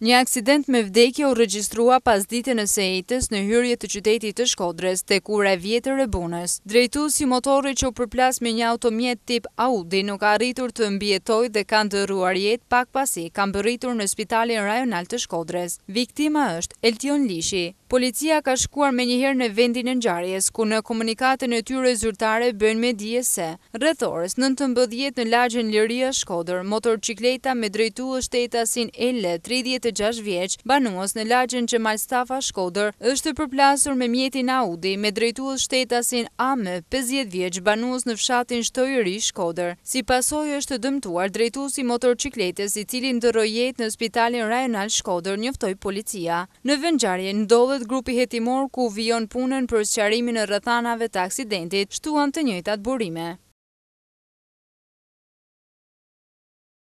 Një aksident me vdekje u regjistrua pas ditën e sejtës në hyrje të qytetit të shkodrës të kure vjetër e bunës. Drejtu si motori që përplas me një automjet tip Audi nuk arritur të mbjetoj dhe kanë dëruar jet pak pasi kanë bëritur në spitalin rajonal të shkodrës. Viktima është Eltion Lishi, Policia ka shkuar me njëherë në vendin e njarjes, ku në komunikatën e tyre zyrtare bënë me dje se, rëthores në të mbëdhjet në lagjën Liria Shkoder, motor qikleta me drejtu e shtetasin L, 36 vjeq, banuos në lagjën që Malstafa Shkoder, është përplasur me mjetin Audi, me drejtu e shtetasin AM, 50 vjeq, banuos në fshatin Shtojëri Shkoder. Si pasoj është dëmtuar, drejtu si motor qikletes, i cilin dërojet në spitalin rajonal Shkoder, njëftoj policia. Në vëngjarje, ndodhe grupi hetimor ku vion punën për sëqarimin e rëthanave të aksidentit, shtuan të njëjtat burime.